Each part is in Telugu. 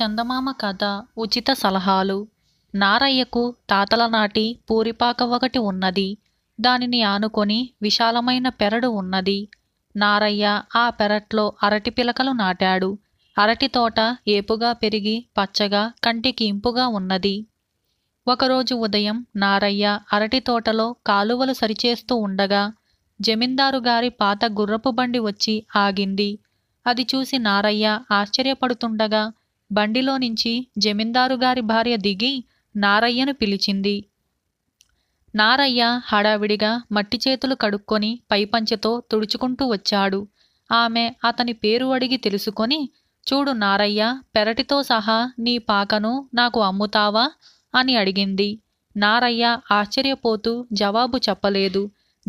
చందమామ కథ ఉచిత సలహాలు నారయ్యకు తాతలనాటి పూరిపాక ఒకటి ఉన్నది దానిని ఆనుకొని విశాలమైన పెరడు ఉన్నది నారయ్య ఆ పెరట్లో అరటి పిలకలు నాటాడు అరటి తోట ఏపుగా పెరిగి పచ్చగా కంటికి ఇంపుగా ఉన్నది ఒకరోజు ఉదయం నారయ్య అరటి తోటలో కాలువలు సరిచేస్తూ ఉండగా జమీందారు గారి పాత గుర్రపు బండి వచ్చి ఆగింది అది చూసి నారయ్య ఆశ్చర్యపడుతుండగా బండిలో నుంచి జమీందారుగారి భార్య దిగి నారయ్యను పిలిచింది నారయ్య హడావిడిగా మట్టి చేతులు కడుక్కొని పైపంచెతో తుడుచుకుంటూ వచ్చాడు ఆమె అతని పేరు అడిగి తెలుసుకొని చూడు నారయ్య పెరటితో సహా నీ పాకను నాకు అమ్ముతావా అని అడిగింది నారయ్య ఆశ్చర్యపోతూ జవాబు చెప్పలేదు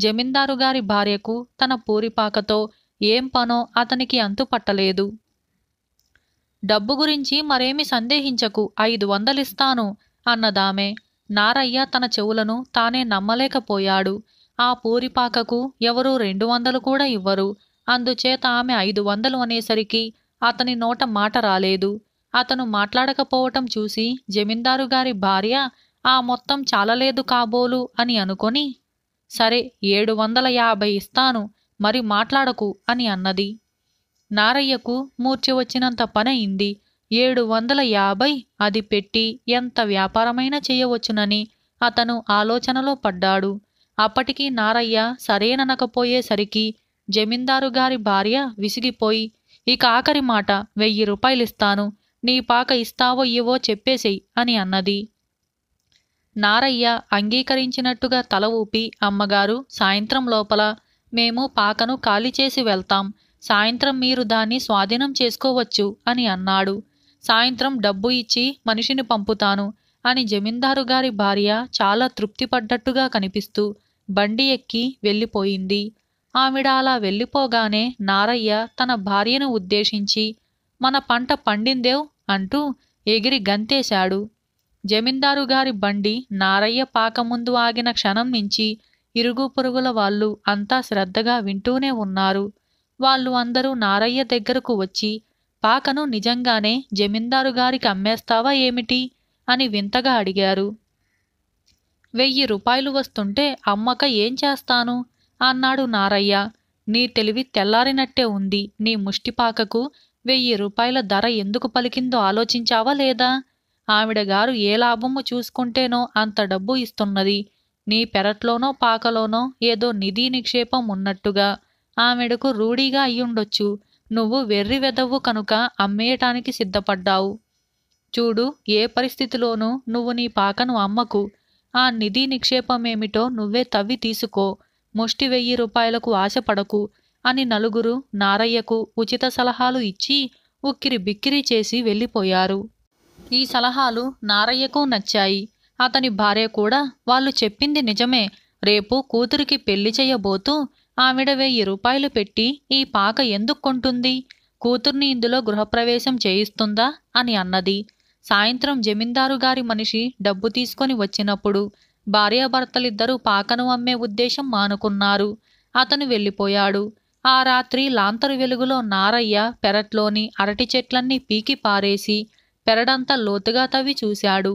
జమీందారుగారి భార్యకు తన పూరిపాకతో ఏం పనో అతనికి అంతుపట్టలేదు డబ్బు గురించి మరేమి సందేహించకు ఐదు వందలిస్తాను అన్నదామె నారయ్య తన చెవులను తానే నమ్మలేకపోయాడు ఆ పూరిపాకకు ఎవరూ రెండు వందలు కూడా ఇవ్వరు అందుచేత ఆమె ఐదు వందలు అనేసరికి అతని నోట మాట రాలేదు అతను మాట్లాడకపోవటం చూసి జమీందారు గారి భార్య ఆ మొత్తం చాలలేదు కాబోలు అని అనుకొని సరే ఏడు వందల యాభై ఇస్తాను మరి మాట్లాడకు అని అన్నది నారయ్యకు మూర్చి వచ్చినంత పనయింది ఏడు వందల యాభై అది పెట్టి ఎంత వ్యాపారమైనా చేయవచ్చునని అతను ఆలోచనలో పడ్డాడు అప్పటికి నారయ్య సరేననకపోయేసరికి జమీందారు గారి భార్య విసిగిపోయి ఇక ఆఖరి మాట వెయ్యి రూపాయలిస్తాను నీ పాక ఇస్తావో ఇవో చెప్పేసేయ్ అని అన్నది నారయ్య అంగీకరించినట్టుగా తల ఊపి అమ్మగారు సాయంత్రం లోపల మేము పాకను ఖాళీ చేసి వెళ్తాం సాయంత్రం మీరు దాన్ని స్వాధీనం చేసుకోవచ్చు అని అన్నాడు సాయంత్రం డబ్బు ఇచ్చి మనిషిని పంపుతాను అని జమీందారు గారి భార్య చాలా తృప్తిపడ్డట్టుగా కనిపిస్తూ బండి ఎక్కి వెళ్ళిపోయింది ఆవిడ అలా వెళ్ళిపోగానే నారయ్య తన భార్యను ఉద్దేశించి మన పంట పండిందేవ్ అంటూ ఎగిరి గంతేశాడు జమీందారు గారి బండి నారయ్య పాకముందు ఆగిన క్షణం నుంచి ఇరుగు పొరుగుల వాళ్ళు అంతా శ్రద్ధగా వింటూనే ఉన్నారు వాళ్ళు అందరూ నారయ్య దగ్గరకు వచ్చి పాకను నిజంగానే జమీందారు గారికి అమ్మేస్తావా ఏమిటి అని వింతగా అడిగారు వెయ్యి రూపాయలు వస్తుంటే అమ్మక ఏం చేస్తాను అన్నాడు నారయ్య నీ తెలివి తెల్లారినట్టే ఉంది నీ ముష్టిపాకకు వెయ్యి రూపాయల ధర ఎందుకు పలికిందో ఆలోచించావా లేదా ఆవిడగారు ఏ లాభము చూసుకుంటేనో అంత డబ్బు ఇస్తున్నది నీ పెరట్లోనో పాకలోనో ఏదో నిధి నిక్షేపం ఉన్నట్టుగా ఆమెడకు రూఢీగా అయ్యుండొచ్చు నువ్వు వెర్రి వెదవు కనుక అమ్మేయటానికి సిద్ధపడ్డావు చూడు ఏ పరిస్థితిలోనూ నువ్వు నీ పాకను అమ్మకు ఆ నిధి నిక్షేపమేమిటో నువ్వే తవ్వి తీసుకో ముష్టి వెయ్యి రూపాయలకు ఆశపడకు అని నలుగురు నారయ్యకు ఉచిత సలహాలు ఇచ్చి ఉక్కిరి బిక్కిరి చేసి వెళ్ళిపోయారు ఈ సలహాలు నారయ్యకు నచ్చాయి అతని భార్య కూడా వాళ్ళు చెప్పింది నిజమే రేపు కూతురికి పెళ్లి చేయబోతూ ఆవిడ వెయ్యి రూపాయలు పెట్టి ఈ పాక ఎందుకు కొంటుంది కూతుర్ని ఇందులో గృహప్రవేశం చేయిస్తుందా అని అన్నది సాయంత్రం జమీందారు గారి మనిషి డబ్బు తీసుకొని వచ్చినప్పుడు భార్యాభర్తలిద్దరూ పాకను అమ్మే ఉద్దేశం మానుకున్నారు అతను వెళ్ళిపోయాడు ఆ రాత్రి లాంతరు వెలుగులో నారయ్య పెరట్లోని అరటి చెట్లన్నీ పీకి పారేసి పెరడంతా లోతుగా తవ్వి చూశాడు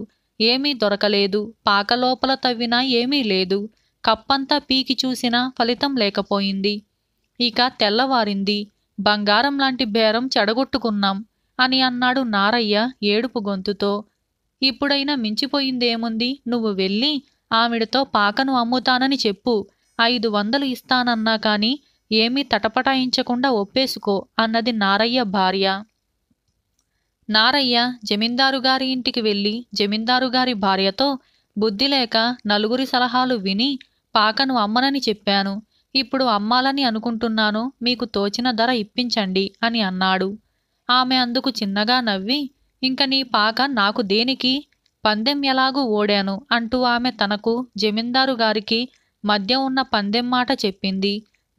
ఏమీ దొరకలేదు పాకలోపల తవ్వినా ఏమీ లేదు కప్పంతా పీకి చూసినా ఫలితం లేకపోయింది ఇక తెల్లవారింది బంగారం లాంటి బేరం చెడగొట్టుకున్నాం అని అన్నాడు నారయ్య ఏడుపు గొంతుతో ఇప్పుడైనా మించిపోయిందేముంది నువ్వు వెళ్ళి ఆవిడతో పాకను అమ్ముతానని చెప్పు ఐదు వందలు ఇస్తానన్నా కాని ఏమీ తటపటాయించకుండా ఒప్పేసుకో అన్నది నారయ్య భార్య నారయ్య జమీందారుగారి ఇంటికి వెళ్ళి జమీందారుగారి భార్యతో బుద్ధి లేక నలుగురి సలహాలు విని పాకను అమ్మనని చెప్పాను ఇప్పుడు అమ్మాలని అనుకుంటున్నాను మీకు తోచిన ధర ఇప్పించండి అని అన్నాడు ఆమె అందుకు చిన్నగా నవ్వి ఇంక నీ పాక నాకు దేనికి పందెం ఎలాగూ ఓడాను అంటూ ఆమె తనకు జమీందారు గారికి మధ్య ఉన్న పందెం మాట చెప్పింది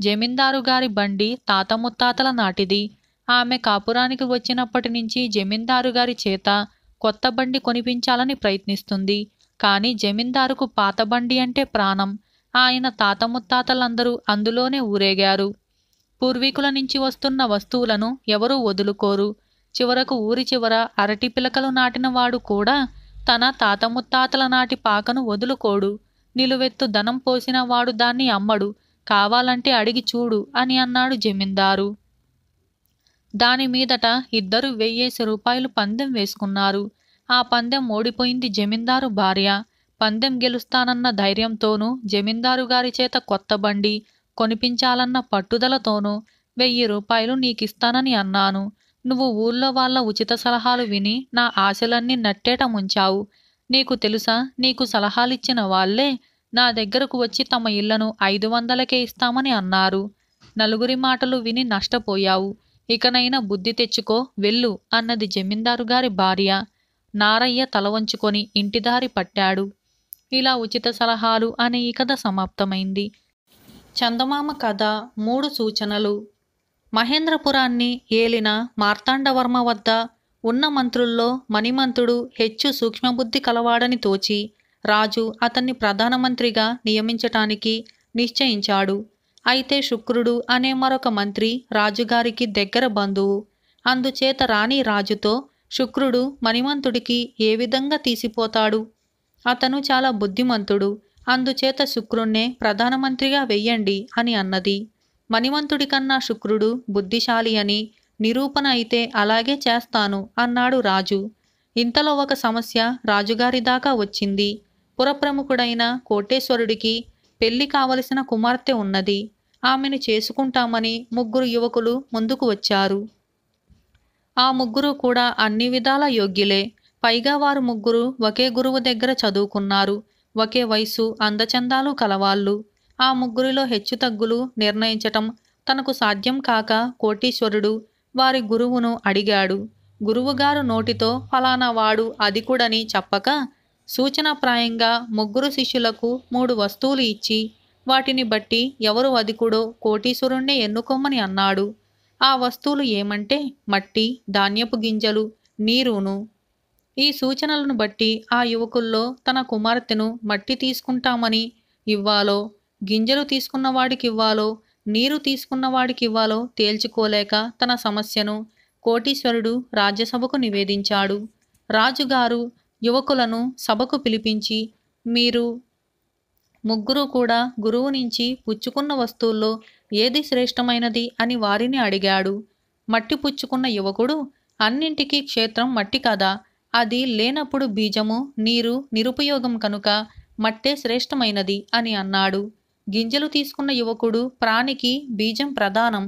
జమీందారు గారి బండి తాత ముత్తాతల నాటిది ఆమె కాపురానికి వచ్చినప్పటి నుంచి జమీందారు గారి చేత కొత్త బండి కొనిపించాలని ప్రయత్నిస్తుంది కానీ జమీందారుకు పాత బండి అంటే ప్రాణం ఆయన తాత ముత్తాతలందరూ అందులోనే ఊరేగారు పూర్వీకుల నుంచి వస్తున్న వస్తువులను ఎవరూ వదులుకోరు చివరకు ఊరి చివర అరటి పిలకలు నాటినవాడు కూడా తన తాత ముత్తాతల నాటి పాకను వదులుకోడు నిలువెత్తు ధనం పోసిన వాడు దాన్ని అమ్మడు కావాలంటే అడిగి చూడు అని అన్నాడు జమీందారు దానిమీదట ఇద్దరు వెయ్యేసి రూపాయలు పందెం వేసుకున్నారు ఆ పందెం ఓడిపోయింది జమీందారు భార్య పందెం గెలుస్తానన్న ధైర్యంతోనూ జమీందారు గారి చేత కొత్త బండి కొనిపించాలన్న పట్టుదలతోనూ వెయ్యి రూపాయలు నీకిస్తానని అన్నాను నువ్వు ఊళ్ళో వాళ్ళ ఉచిత సలహాలు విని నా ఆశలన్నీ నట్టేట ముంచావు నీకు తెలుసా నీకు సలహాలిచ్చిన వాళ్లే నా దగ్గరకు వచ్చి తమ ఇళ్లను ఐదు వందలకే ఇస్తామని అన్నారు నలుగురి మాటలు విని నష్టపోయావు ఇకనైనా బుద్ధి తెచ్చుకో వెళ్ళు అన్నది జమీందారు గారి భార్య నారయ్య తల వంచుకొని ఇంటిదారి పట్టాడు ఇలా ఉచిత సలహాలు అనే ఈ కథ సమాప్తమైంది చందమామ కథ మూడు సూచనలు మహేంద్రపురాన్ని ఏలిన మార్తాండవర్మ వద్ద ఉన్న మంత్రుల్లో మణిమంతుడు హెచ్చు సూక్ష్మబుద్ధి కలవాడని తోచి రాజు అతన్ని ప్రధానమంత్రిగా నియమించటానికి నిశ్చయించాడు అయితే శుక్రుడు అనే మరొక మంత్రి రాజుగారికి దగ్గర బంధువు అందుచేత రాణి రాజుతో శుక్రుడు మణిమంతుడికి ఏ విధంగా తీసిపోతాడు అతను చాలా బుద్ధిమంతుడు అందుచేత శుక్రుణ్ణే ప్రధానమంత్రిగా వెయ్యండి అని అన్నది మణివంతుడి కన్నా శుక్రుడు బుద్ధిశాలి అని నిరూపణ అయితే అలాగే చేస్తాను అన్నాడు రాజు ఇంతలో ఒక సమస్య రాజుగారి దాకా వచ్చింది పురప్రముఖుడైన కోటేశ్వరుడికి పెళ్లి కావలసిన కుమార్తె ఉన్నది ఆమెను చేసుకుంటామని ముగ్గురు యువకులు ముందుకు వచ్చారు ఆ ముగ్గురు కూడా అన్ని విధాల యోగ్యులే పైగా వారు ముగ్గురు ఒకే గురువు దగ్గర చదువుకున్నారు ఒకే వయసు అందచందాలు కలవాళ్ళు ఆ ముగ్గురిలో హెచ్చుతగ్గులు నిర్ణయించటం తనకు సాధ్యం కాక కోటీశ్వరుడు వారి గురువును అడిగాడు గురువుగారు నోటితో ఫలానా వాడు అధికుడని చెప్పక సూచనప్రాయంగా ముగ్గురు శిష్యులకు మూడు వస్తువులు ఇచ్చి వాటిని బట్టి ఎవరు అధికుడో కోటీశ్వరుణ్ణి ఎన్నుకోమని అన్నాడు ఆ వస్తువులు ఏమంటే మట్టి ధాన్యపు గింజలు నీరును ఈ సూచనలను బట్టి ఆ యువకుల్లో తన కుమార్తెను మట్టి తీసుకుంటామని ఇవ్వాలో గింజలు తీసుకున్న వాడికివ్వాలో నీరు తీసుకున్న వాడికివ్వాలో తేల్చుకోలేక తన సమస్యను కోటీశ్వరుడు రాజ్యసభకు నివేదించాడు రాజుగారు యువకులను సభకు పిలిపించి మీరు ముగ్గురు కూడా గురువు నుంచి పుచ్చుకున్న వస్తువుల్లో ఏది శ్రేష్టమైనది అని వారిని అడిగాడు మట్టి పుచ్చుకున్న యువకుడు అన్నింటికీ క్షేత్రం మట్టి కదా అది లేనప్పుడు బీజము నీరు నిరుపయోగం కనుక మట్టే శ్రేష్టమైనది అని అన్నాడు గింజలు తీసుకున్న యువకుడు ప్రాణికి బీజం ప్రధానం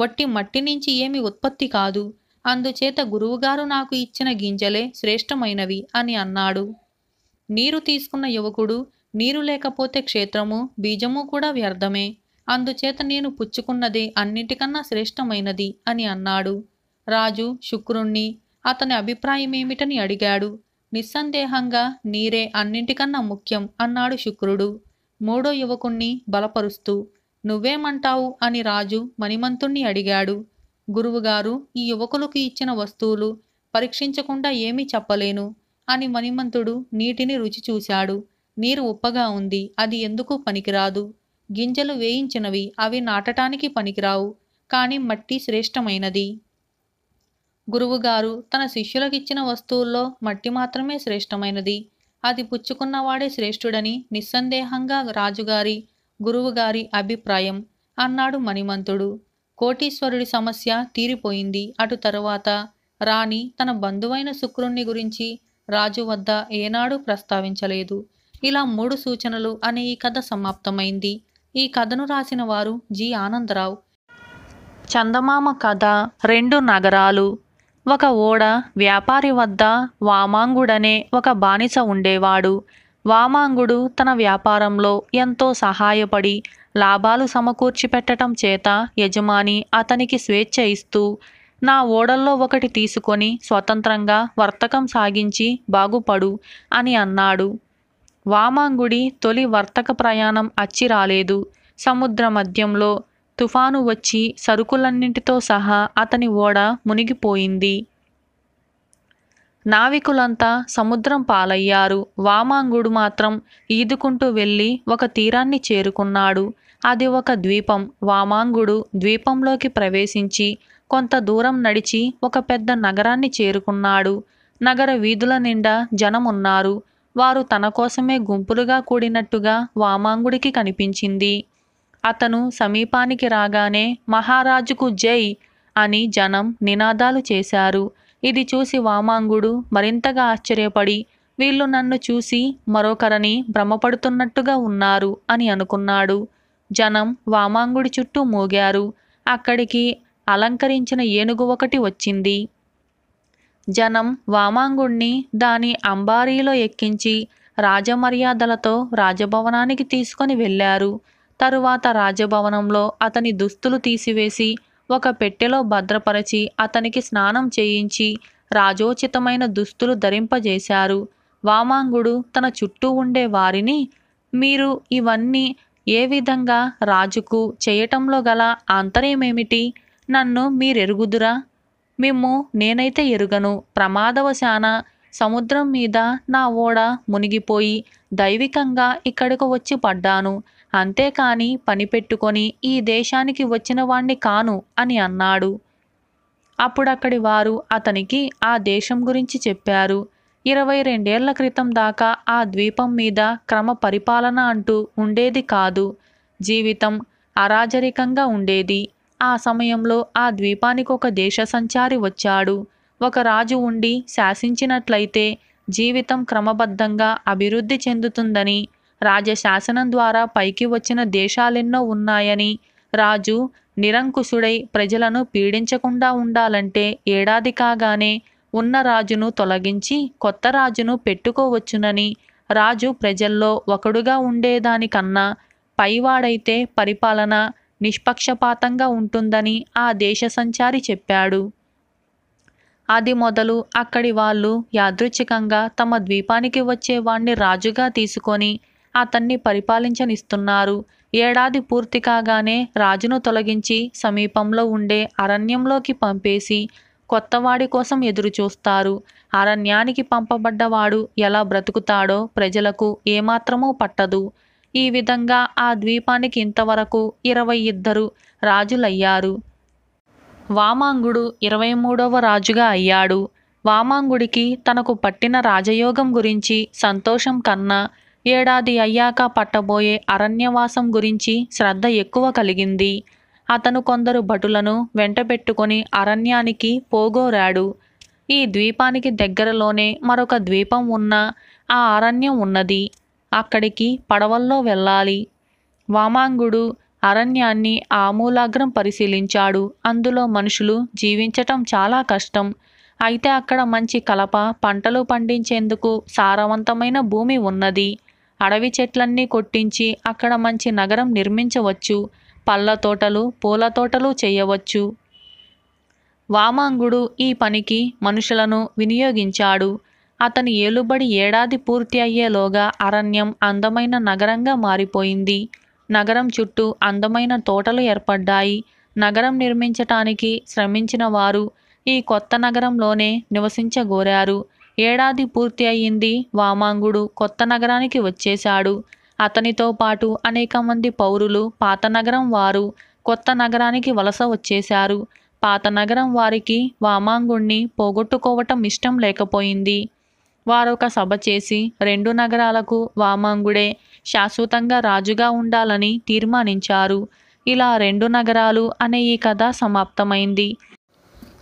వట్టి మట్టి నుంచి ఏమి ఉత్పత్తి కాదు అందుచేత గురువుగారు నాకు ఇచ్చిన గింజలే శ్రేష్టమైనవి అని అన్నాడు నీరు తీసుకున్న యువకుడు నీరు లేకపోతే క్షేత్రము బీజము కూడా వ్యర్థమే అందుచేత నేను పుచ్చుకున్నదే అన్నిటికన్నా శ్రేష్టమైనది అని అన్నాడు రాజు శుక్రుణ్ణి అతని అభిప్రాయం ఏమిటని అడిగాడు నిస్సందేహంగా నీరే అన్నింటికన్నా ముఖ్యం అన్నాడు శుక్రుడు మూడో యువకుణ్ణి బలపరుస్తూ నువ్వేమంటావు అని రాజు మణిమంతుణ్ణి అడిగాడు గురువుగారు ఈ యువకులకు ఇచ్చిన వస్తువులు పరీక్షించకుండా ఏమీ చెప్పలేను అని మణిమంతుడు నీటిని రుచి చూశాడు నీరు ఉప్పగా ఉంది అది ఎందుకు పనికిరాదు గింజలు వేయించినవి అవి నాటటానికి పనికిరావు కానీ మట్టి శ్రేష్టమైనది గురువుగారు తన శిష్యులకిచ్చిన వస్తువుల్లో మట్టి మాత్రమే శ్రేష్టమైనది అది పుచ్చుకున్నవాడే శ్రేష్ఠుడని నిస్సందేహంగా రాజుగారి గురువుగారి అభిప్రాయం అన్నాడు మణిమంతుడు కోటీశ్వరుడి సమస్య తీరిపోయింది అటు తరువాత రాణి తన బంధువైన శుక్రుణ్ణి గురించి రాజు వద్ద ఏనాడు ప్రస్తావించలేదు ఇలా మూడు సూచనలు అనే ఈ కథ సమాప్తమైంది ఈ కథను రాసిన వారు జి ఆనందరావు చందమామ కథ రెండు నగరాలు ఒక ఓడ వ్యాపారి వద్ద వామాంగుడనే ఒక బానిస ఉండేవాడు వామాంగుడు తన వ్యాపారంలో ఎంతో సహాయపడి లాభాలు సమకూర్చి పెట్టడం చేత యజమాని అతనికి స్వేచ్ఛ ఇస్తూ నా ఓడల్లో ఒకటి తీసుకొని స్వతంత్రంగా వర్తకం సాగించి బాగుపడు అని అన్నాడు వామాంగుడి తొలి వర్తక ప్రయాణం అచ్చి రాలేదు సముద్ర మధ్యంలో తుఫాను వచ్చి సరుకులన్నింటితో సహా అతని ఓడ మునిగిపోయింది నావికులంతా సముద్రం పాలయ్యారు వామాంగుడు మాత్రం ఈదుకుంటూ వెళ్ళి ఒక తీరాన్ని చేరుకున్నాడు అది ఒక ద్వీపం వామాంగుడు ద్వీపంలోకి ప్రవేశించి కొంత దూరం నడిచి ఒక పెద్ద నగరాన్ని చేరుకున్నాడు నగర వీధుల నిండా జనమున్నారు వారు తన కోసమే గుంపులుగా కూడినట్టుగా వామాంగుడికి కనిపించింది అతను సమీపానికి రాగానే మహారాజుకు జై అని జనం నినాదాలు చేశారు ఇది చూసి వామాంగుడు మరింతగా ఆశ్చర్యపడి వీళ్ళు నన్ను చూసి మరొకరని భ్రమపడుతున్నట్టుగా ఉన్నారు అని అనుకున్నాడు జనం వామాంగుడి చుట్టూ మోగారు అక్కడికి అలంకరించిన ఏనుగు ఒకటి వచ్చింది జనం వామాంగుణ్ణి దాని అంబారీలో ఎక్కించి రాజమర్యాదలతో రాజభవనానికి తీసుకొని వెళ్ళారు తరువాత రాజభవనంలో అతని దుస్తులు తీసివేసి ఒక పెట్టెలో భద్రపరచి అతనికి స్నానం చేయించి రాజోచితమైన దుస్తులు ధరింపజేశారు వామాంగుడు తన చుట్టూ ఉండే వారిని మీరు ఇవన్నీ ఏ విధంగా రాజుకు చేయటంలో గల ఆంతర్యమేమిటి నన్ను మీరెరుగుదురా మిమ్ము నేనైతే ఎరుగను ప్రమాదవశాన సముద్రం మీద నా ఓడ మునిగిపోయి దైవికంగా ఇక్కడికి వచ్చి పడ్డాను అంతేకాని పని పెట్టుకొని ఈ దేశానికి వచ్చిన వాణ్ణి కాను అని అన్నాడు అప్పుడక్కడి వారు అతనికి ఆ దేశం గురించి చెప్పారు ఇరవై రెండేళ్ల క్రితం దాకా ఆ ద్వీపం మీద క్రమ పరిపాలన అంటూ ఉండేది కాదు జీవితం అరాజరికంగా ఉండేది ఆ సమయంలో ఆ ద్వీపానికి ఒక దేశ సంచారి వచ్చాడు ఒక రాజు ఉండి శాసించినట్లయితే జీవితం క్రమబద్ధంగా అభివృద్ధి చెందుతుందని రాజశాసనం ద్వారా పైకి వచ్చిన దేశాలెన్నో ఉన్నాయని రాజు నిరంకుశుడై ప్రజలను పీడించకుండా ఉండాలంటే ఏడాది కాగానే ఉన్న రాజును తొలగించి కొత్త రాజును పెట్టుకోవచ్చునని రాజు ప్రజల్లో ఒకడుగా ఉండేదానికన్నా పైవాడైతే పరిపాలన నిష్పక్షపాతంగా ఉంటుందని ఆ దేశ సంచారి చెప్పాడు అది మొదలు అక్కడి వాళ్ళు యాదృచ్ఛికంగా తమ ద్వీపానికి వచ్చేవాణ్ణి రాజుగా తీసుకొని అతన్ని పరిపాలించనిస్తున్నారు ఏడాది పూర్తి కాగానే రాజును తొలగించి సమీపంలో ఉండే అరణ్యంలోకి పంపేసి కొత్తవాడి కోసం ఎదురుచూస్తారు అరణ్యానికి పంపబడ్డవాడు ఎలా బ్రతుకుతాడో ప్రజలకు ఏమాత్రమూ పట్టదు ఈ విధంగా ఆ ద్వీపానికి ఇంతవరకు ఇరవై ఇద్దరు రాజులయ్యారు వామాంగుడు ఇరవై మూడవ రాజుగా అయ్యాడు వామాంగుడికి తనకు పట్టిన రాజయోగం గురించి సంతోషం కన్నా ఏడాది అయ్యాక పట్టబోయే అరణ్యవాసం గురించి శ్రద్ధ ఎక్కువ కలిగింది అతను కొందరు భటులను వెంటబెట్టుకుని అరణ్యానికి పోగోరాడు ఈ ద్వీపానికి దగ్గరలోనే మరొక ద్వీపం ఉన్న ఆ అరణ్యం ఉన్నది అక్కడికి పడవల్లో వెళ్ళాలి వామాంగుడు అరణ్యాన్ని ఆమూలాగ్రం పరిశీలించాడు అందులో మనుషులు జీవించటం చాలా కష్టం అయితే అక్కడ మంచి కలప పంటలు పండించేందుకు సారవంతమైన భూమి ఉన్నది అడవి చెట్లన్నీ కొట్టించి అక్కడ మంచి నగరం నిర్మించవచ్చు పళ్ళ తోటలు పూల తోటలు చేయవచ్చు వామాంగుడు ఈ పనికి మనుషులను వినియోగించాడు అతని ఏలుబడి ఏడాది పూర్తి అయ్యేలోగా అరణ్యం అందమైన నగరంగా మారిపోయింది నగరం చుట్టూ అందమైన తోటలు ఏర్పడ్డాయి నగరం నిర్మించటానికి శ్రమించిన వారు ఈ కొత్త నగరంలోనే నివసించగోరారు ఏడాది పూర్తి అయ్యింది వామాంగుడు కొత్త నగరానికి వచ్చేశాడు అతనితో పాటు అనేక మంది పౌరులు పాత నగరం వారు కొత్త నగరానికి వలస వచ్చేశారు పాత నగరం వారికి వామాంగుణ్ణి పోగొట్టుకోవటం ఇష్టం లేకపోయింది వారొక సభ చేసి రెండు నగరాలకు వామాంగుడే శాశ్వతంగా రాజుగా ఉండాలని తీర్మానించారు ఇలా రెండు నగరాలు అనే ఈ కథ సమాప్తమైంది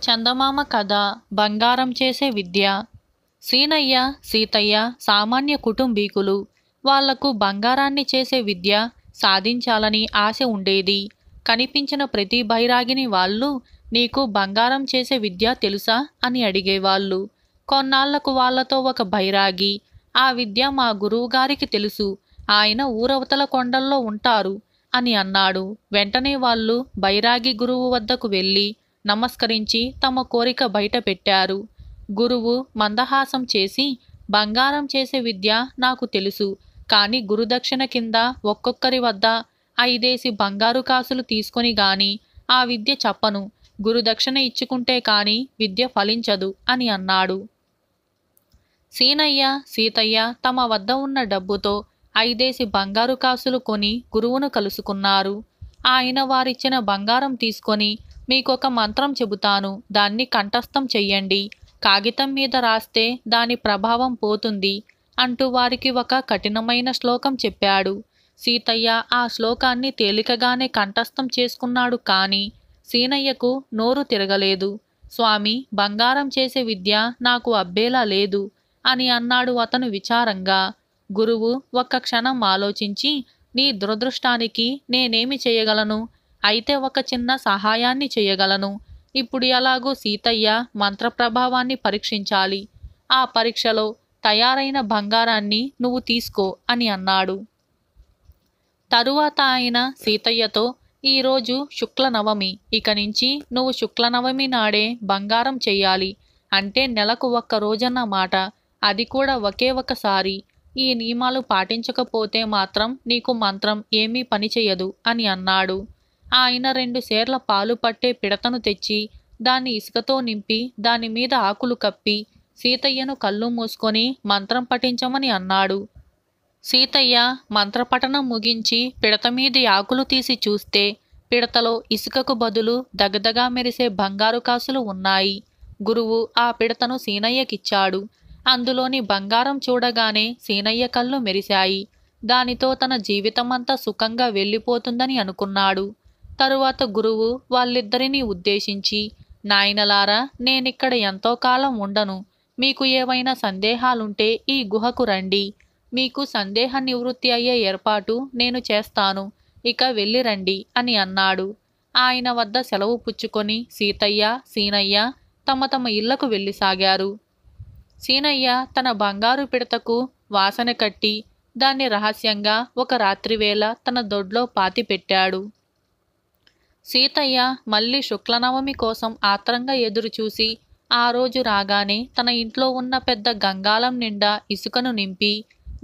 చందమామ కథ బంగారం చేసే విద్య సీనయ్య సీతయ్య సామాన్య కుటుంబీకులు వాళ్లకు బంగారాన్ని చేసే విద్య సాధించాలని ఆశ ఉండేది కనిపించిన ప్రతి బైరాగిని వాళ్ళు నీకు బంగారం చేసే విద్య తెలుసా అని అడిగేవాళ్ళు కొన్నాళ్లకు వాళ్లతో ఒక బైరాగి ఆ విద్య మా గురువుగారికి తెలుసు ఆయన ఊరవతల కొండల్లో ఉంటారు అని అన్నాడు వెంటనే వాళ్ళు బైరాగి గురువు వద్దకు వెళ్ళి నమస్కరించి తమ కోరిక బయట పెట్టారు గురువు మందహాసం చేసి బంగారం చేసే విద్య నాకు తెలుసు కానీ గురుదక్షిణ కింద ఒక్కొక్కరి వద్ద ఐదేసి బంగారు కాసులు తీసుకొని గాని ఆ విద్య చెప్పను గురుదక్షిణ ఇచ్చుకుంటే కాని విద్య ఫలించదు అని అన్నాడు సీనయ్య సీతయ్య తమ వద్ద ఉన్న డబ్బుతో ఐదేసి బంగారు కాసులు కొని గురువును కలుసుకున్నారు ఆయన వారిచ్చిన బంగారం తీసుకొని మీకొక మంత్రం చెబుతాను దాన్ని కంఠస్థం చెయ్యండి కాగితం మీద రాస్తే దాని ప్రభావం పోతుంది అంటూ వారికి ఒక కఠినమైన శ్లోకం చెప్పాడు సీతయ్య ఆ శ్లోకాన్ని తేలికగానే కంఠస్థం చేసుకున్నాడు కానీ సీనయ్యకు నోరు తిరగలేదు స్వామి బంగారం చేసే విద్య నాకు అబ్బేలా లేదు అని అన్నాడు అతను విచారంగా గురువు ఒక్క క్షణం ఆలోచించి నీ దురదృష్టానికి నేనేమి చేయగలను అయితే ఒక చిన్న సహాయాన్ని చేయగలను ఇప్పుడు ఎలాగో సీతయ్య మంత్ర ప్రభావాన్ని పరీక్షించాలి ఆ పరీక్షలో తయారైన బంగారాన్ని నువ్వు తీసుకో అని అన్నాడు తరువాత ఆయన సీతయ్యతో ఈరోజు శుక్లనవమి ఇక నుంచి నువ్వు శుక్లనవమి నాడే బంగారం చెయ్యాలి అంటే నెలకు ఒక్క రోజన్న మాట అది కూడా ఒకే ఒకసారి ఈ నియమాలు పాటించకపోతే మాత్రం నీకు మంత్రం ఏమీ పనిచేయదు అని అన్నాడు ఆయన రెండు సేర్ల పాలు పట్టే పిడతను తెచ్చి దాన్ని ఇసుకతో నింపి దానిమీద ఆకులు కప్పి సీతయ్యను కళ్ళు మూసుకొని మంత్రం పఠించమని అన్నాడు సీతయ్య మంత్రపఠనం ముగించి పిడత మీది ఆకులు తీసి చూస్తే పిడతలో ఇసుకకు బదులు దగదగా మెరిసే బంగారు కాసులు ఉన్నాయి గురువు ఆ పిడతను సీనయ్యకిచ్చాడు అందులోని బంగారం చూడగానే సీనయ్య కళ్ళు మెరిశాయి దానితో తన జీవితమంతా సుఖంగా వెళ్ళిపోతుందని అనుకున్నాడు తరువాత గురువు వాళ్ళిద్దరినీ ఉద్దేశించి నాయనలారా నేనిక్కడ ఎంతో కాలం ఉండను మీకు ఏవైనా సందేహాలుంటే ఈ గుహకు రండి మీకు సందేహ నివృత్తి అయ్యే ఏర్పాటు నేను చేస్తాను ఇక వెళ్ళిరండి అని అన్నాడు ఆయన వద్ద సెలవు పుచ్చుకొని సీతయ్య సీనయ్య తమ తమ ఇళ్లకు వెళ్ళిసాగారు సీనయ్య తన బంగారు పిడతకు వాసన కట్టి దాన్ని రహస్యంగా ఒక రాత్రివేళ తన దొడ్లో పాతిపెట్టాడు సీతయ్య మళ్ళీ శుక్లనవమి కోసం ఆత్రంగా ఎదురుచూసి ఆ రోజు రాగానే తన ఇంట్లో ఉన్న పెద్ద గంగాలం నిండా ఇసుకను నింపి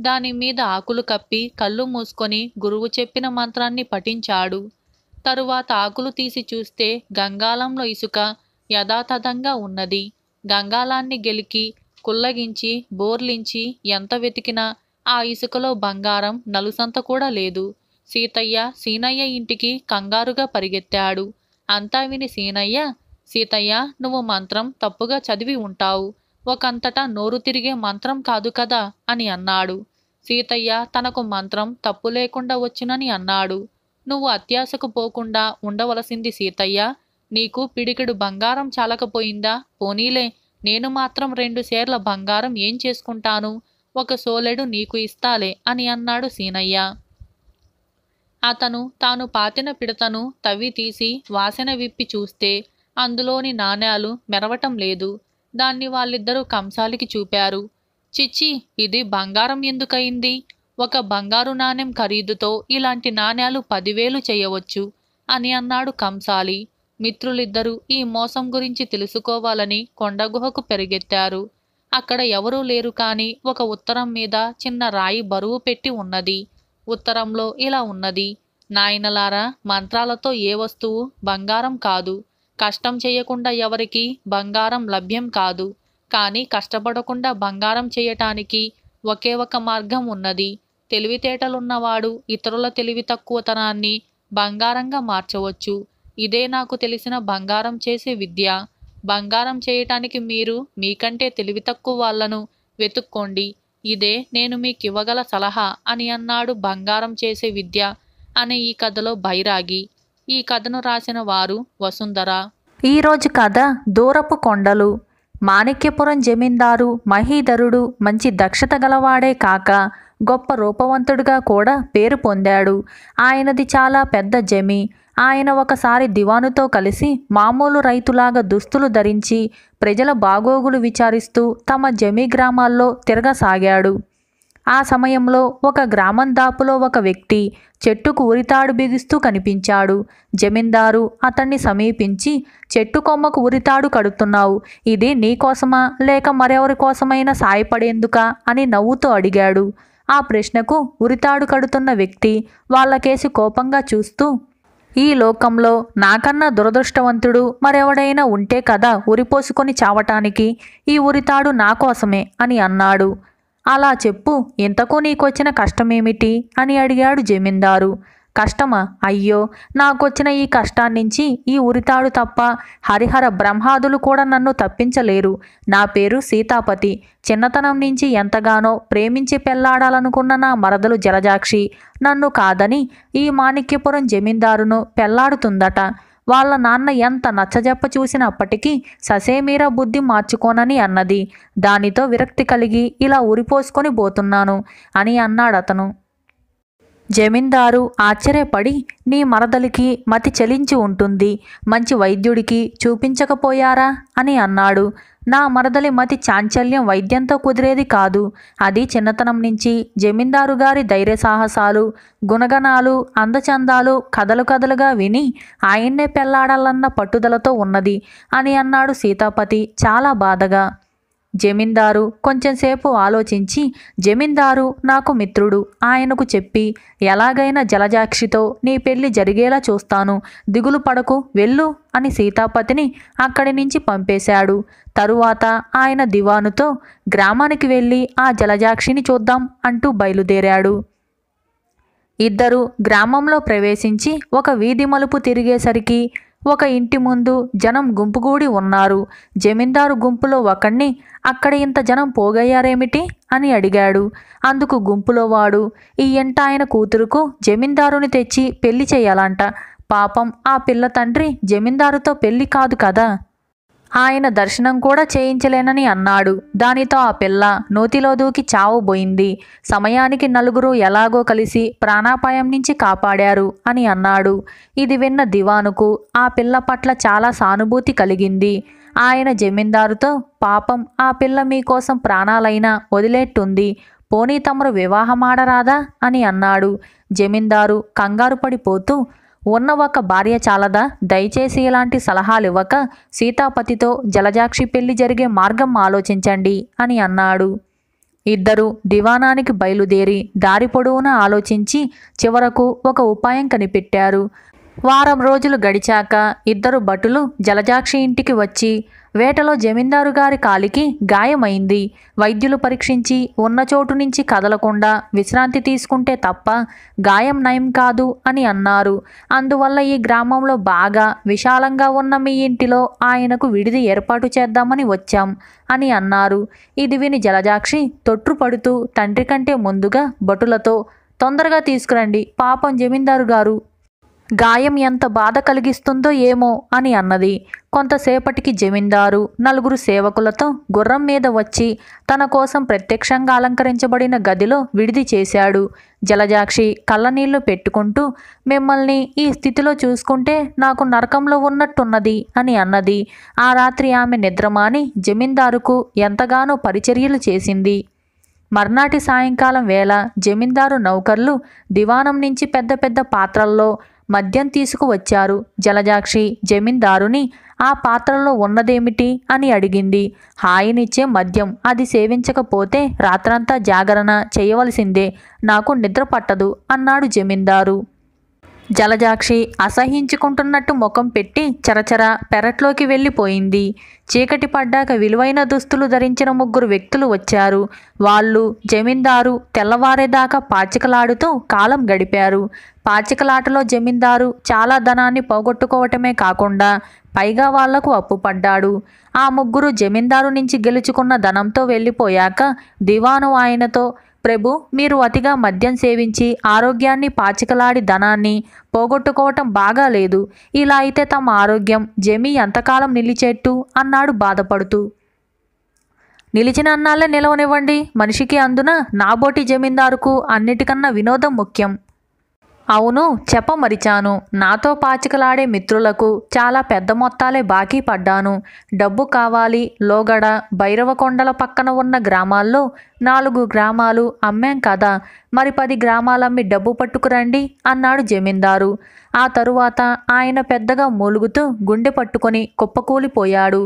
దాని మీద ఆకులు కప్పి కళ్ళు మూసుకొని గురువు చెప్పిన మంత్రాన్ని పఠించాడు తరువాత ఆకులు తీసి చూస్తే గంగాలంలో ఇసుక యథాతథంగా ఉన్నది గంగాలాన్ని గెలికి కుల్లగించి బోర్లించి ఎంత వెతికినా ఆ ఇసుకలో బంగారం నలుసంత కూడా లేదు సీతయ్య సీనయ్య ఇంటికి కంగారుగా పరిగెత్తాడు అంతా విని సీనయ్య సీతయ్య నువ్వు మంత్రం తప్పుగా చదివి ఉంటావు ఒకంతటా నోరు తిరిగే మంత్రం కాదు కదా అని అన్నాడు సీతయ్య తనకు మంత్రం తప్పు లేకుండా వచ్చునని అన్నాడు నువ్వు అత్యాశకు పోకుండా ఉండవలసింది సీతయ్య నీకు పిడికిడు బంగారం చాలకపోయిందా పోనీలే నేను మాత్రం రెండు సేర్ల బంగారం ఏం చేసుకుంటాను ఒక సోలెడు నీకు ఇస్తాలే అని అన్నాడు సీనయ్య అతను తాను పాతిన పిడతను తవ్వి తీసి వాసన విప్పి చూస్తే అందులోని నాణేలు మెరవటం లేదు దాన్ని వాళ్ళిద్దరూ కంసాలికి చూపారు చిచ్చి ఇది బంగారం ఎందుకయింది ఒక బంగారు నాణెం ఖరీదుతో ఇలాంటి నాణేలు పదివేలు చేయవచ్చు అని అన్నాడు కంసాలి మిత్రులిద్దరూ ఈ మోసం గురించి తెలుసుకోవాలని కొండగుహకు పెరిగెత్తారు అక్కడ ఎవరూ లేరు కానీ ఒక ఉత్తరం మీద చిన్న రాయి బరువు పెట్టి ఉన్నది ఉత్తరంలో ఇలా ఉన్నది నాయనలారా మంత్రాలతో ఏ వస్తువు బంగారం కాదు కష్టం చేయకుండా ఎవరికి బంగారం లభ్యం కాదు కానీ కష్టపడకుండా బంగారం చేయటానికి ఒకే ఒక మార్గం ఉన్నది తెలివితేటలున్నవాడు ఇతరుల తెలివి తక్కువతనాన్ని బంగారంగా మార్చవచ్చు ఇదే నాకు తెలిసిన బంగారం చేసే విద్య బంగారం చేయటానికి మీరు మీకంటే తెలివి తక్కువ వాళ్లను వెతుక్కోండి ఇదే నేను మీకివ్వగల సలహా అని అన్నాడు బంగారం చేసే విద్య అనే ఈ కథలో బైరాగి ఈ కథను రాసిన వారు వసుంధర ఈరోజు కథ దూరపు కొండలు మాణిక్యపురం జమీందారు మహీధరుడు మంచి దక్షత గలవాడే కాక గొప్ప రూపవంతుడిగా కూడా పేరు పొందాడు ఆయనది చాలా పెద్ద జమి ఆయన ఒకసారి దివానుతో కలిసి మామూలు రైతులాగా దుస్తులు ధరించి ప్రజల బాగోగులు విచారిస్తూ తమ జమీ గ్రామాల్లో తిరగసాగాడు ఆ సమయంలో ఒక గ్రామం దాపులో ఒక వ్యక్తి చెట్టుకు ఉరితాడు బిగిస్తూ కనిపించాడు జమీందారు అతన్ని సమీపించి చెట్టు కొమ్మకు ఉరితాడు కడుతున్నావు ఇది నీకోసమా లేక మరెవరి కోసమైనా సాయపడేందుకా అని నవ్వుతూ అడిగాడు ఆ ప్రశ్నకు ఉరితాడు కడుతున్న వ్యక్తి వాళ్ళకేసి కోపంగా చూస్తూ ఈ లోకంలో నాకన్నా దురదృష్టవంతుడు మరెవడైనా ఉంటే కదా ఉరిపోసుకొని చావటానికి ఈ ఉరితాడు నా కోసమే అని అన్నాడు అలా చెప్పు ఇంతకు నీకొచ్చిన కష్టమేమిటి అని అడిగాడు జమీందారు కష్టమా అయ్యో నాకొచ్చిన ఈ కష్టాన్నించి ఈ ఉరితాడు తప్ప హరిహర బ్రహ్మాదులు కూడా నన్ను తప్పించలేరు నా పేరు సీతాపతి చిన్నతనం నుంచి ఎంతగానో ప్రేమించి పెళ్లాడాలనుకున్న నా మరదలు జలజాక్షి నన్ను కాదని ఈ మాణిక్యపురం జమీందారును పెళ్లాడుతుందట వాళ్ళ నాన్న ఎంత నచ్చజెప్ప చూసినప్పటికీ ససేమీరా బుద్ధి మార్చుకోనని అన్నది దానితో విరక్తి కలిగి ఇలా ఉరిపోసుకొని పోతున్నాను అని అన్నాడతను జమీందారు ఆశ్చర్యపడి నీ మరదలికి మతి చలించి ఉంటుంది మంచి వైద్యుడికి చూపించకపోయారా అని అన్నాడు నా మరదలి మతి చాంచల్యం వైద్యంతో కుదిరేది కాదు అది చిన్నతనం నుంచి జమీందారు గారి ధైర్య సాహసాలు గుణగణాలు అందచందాలు కథలు కథలుగా విని ఆయన్నే పెళ్లాడాలన్న పట్టుదలతో ఉన్నది అని అన్నాడు సీతాపతి చాలా బాధగా జమీందారు కొంచెంసేపు ఆలోచించి జమీందారు నాకు మిత్రుడు ఆయనకు చెప్పి ఎలాగైనా జలజాక్షితో నీ పెళ్లి జరిగేలా చూస్తాను దిగులు పడకు వెళ్ళు అని సీతాపతిని అక్కడి నుంచి పంపేశాడు తరువాత ఆయన దివానుతో గ్రామానికి వెళ్ళి ఆ జలజాక్షిని చూద్దాం అంటూ బయలుదేరాడు ఇద్దరు గ్రామంలో ప్రవేశించి ఒక వీధి మలుపు తిరిగేసరికి ఒక ఇంటి ముందు జనం గుంపుగూడి ఉన్నారు జమీందారు గుంపులో ఒకణ్ణి అక్కడ ఇంత జనం పోగయ్యారేమిటి అని అడిగాడు అందుకు గుంపులో వాడు ఈ ఇంట ఆయన కూతురుకు జమీందారుని తెచ్చి పెళ్లి చేయాలంట పాపం ఆ పిల్ల తండ్రి జమీందారుతో పెళ్లి కాదు కదా ఆయన దర్శనం కూడా చేయించలేనని అన్నాడు దానితో ఆ పిల్ల నోతిలో దూకి చావబోయింది సమయానికి నలుగురు ఎలాగో కలిసి ప్రాణాపాయం నుంచి కాపాడారు అని అన్నాడు ఇది విన్న దివానుకు ఆ పిల్ల పట్ల చాలా సానుభూతి కలిగింది ఆయన జమీందారుతో పాపం ఆ పిల్ల మీకోసం ప్రాణాలైనా వదిలేట్టుంది పోనీ తమరు వివాహమాడరాదా అని అన్నాడు జమీందారు కంగారు పడిపోతూ ఉన్న ఒక భార్య చాలదా దయచేసి ఇలాంటి సలహాలు ఇవ్వక సీతాపతితో జలజాక్షి పెళ్లి జరిగే మార్గం ఆలోచించండి అని అన్నాడు ఇద్దరు దివానానికి బయలుదేరి దారి పొడవునా ఆలోచించి చివరకు ఒక ఉపాయం కనిపెట్టారు వారం రోజులు గడిచాక ఇద్దరు భటులు జలజాక్షి ఇంటికి వచ్చి వేటలో జమీందారు గారి కాలికి గాయమైంది వైద్యులు పరీక్షించి ఉన్న చోటు నుంచి కదలకుండా విశ్రాంతి తీసుకుంటే తప్ప గాయం నయం కాదు అని అన్నారు అందువల్ల ఈ గ్రామంలో బాగా విశాలంగా ఉన్న మీ ఇంటిలో ఆయనకు విడిది ఏర్పాటు చేద్దామని వచ్చాం అని అన్నారు ఇది విని జలజాక్షి తొట్టుపడుతూ తండ్రి కంటే ముందుగా భటులతో తొందరగా తీసుకురండి పాపం జమీందారు గారు గాయం ఎంత బాధ కలిగిస్తుందో ఏమో అని అన్నది కొంతసేపటికి జమీందారు నలుగురు సేవకులతో గుర్రం మీద వచ్చి తన కోసం ప్రత్యక్షంగా అలంకరించబడిన గదిలో విడిది చేశాడు జలజాక్షి కళ్ళనీళ్లు పెట్టుకుంటూ మిమ్మల్ని ఈ స్థితిలో చూసుకుంటే నాకు నరకంలో ఉన్నట్టున్నది అని అన్నది ఆ రాత్రి ఆమె నిద్రమాని జమీందారుకు ఎంతగానో పరిచర్యలు చేసింది మర్నాటి సాయంకాలం వేళ జమీందారు నౌకర్లు దివానం నుంచి పెద్ద పెద్ద పాత్రల్లో మద్యం తీసుకువచ్చారు జలజాక్షి జమీందారుని ఆ పాత్రలో ఉన్నదేమిటి అని అడిగింది హాయినిచ్చే మద్యం అది సేవించకపోతే రాత్రంతా జాగరణ చేయవలసిందే నాకు నిద్ర పట్టదు అన్నాడు జమీందారు జలజాక్షి అసహించుకుంటున్నట్టు ముఖం పెట్టి చరచర పెరట్లోకి వెళ్ళిపోయింది చీకటి పడ్డాక విలువైన దుస్తులు ధరించిన ముగ్గురు వ్యక్తులు వచ్చారు వాళ్ళు జమీందారు తెల్లవారేదాకా పాచికలాడుతూ కాలం గడిపారు పాచికలాటలో జమీందారు చాలా ధనాన్ని పోగొట్టుకోవటమే కాకుండా పైగా వాళ్లకు అప్పు పడ్డాడు ఆ ముగ్గురు జమీందారు నుంచి గెలుచుకున్న ధనంతో వెళ్ళిపోయాక దివాను ఆయనతో ప్రభు మీరు అతిగా మద్యం సేవించి ఆరోగ్యాన్ని పాచికలాడి ధనాన్ని పోగొట్టుకోవటం బాగా లేదు ఇలా అయితే తమ ఆరోగ్యం జమీ ఎంతకాలం నిలిచేట్టు అన్నాడు బాధపడుతూ నిలిచిన అన్నాలే నిలవనివ్వండి మనిషికి అందున నాబోటి జమీందారుకు అన్నిటికన్నా వినోదం ముఖ్యం అవును చెప్పమరిచాను నాతో పాచికలాడే మిత్రులకు చాలా పెద్ద మొత్తాలే బాకీ పడ్డాను డబ్బు కావాలి లోగడ భైరవకొండల పక్కన ఉన్న గ్రామాల్లో నాలుగు గ్రామాలు అమ్మాం కదా మరి పది గ్రామాలమ్మి డబ్బు పట్టుకురండి అన్నాడు జమీందారు ఆ తరువాత ఆయన పెద్దగా మూలుగుతూ గుండె పట్టుకొని కుప్పకూలిపోయాడు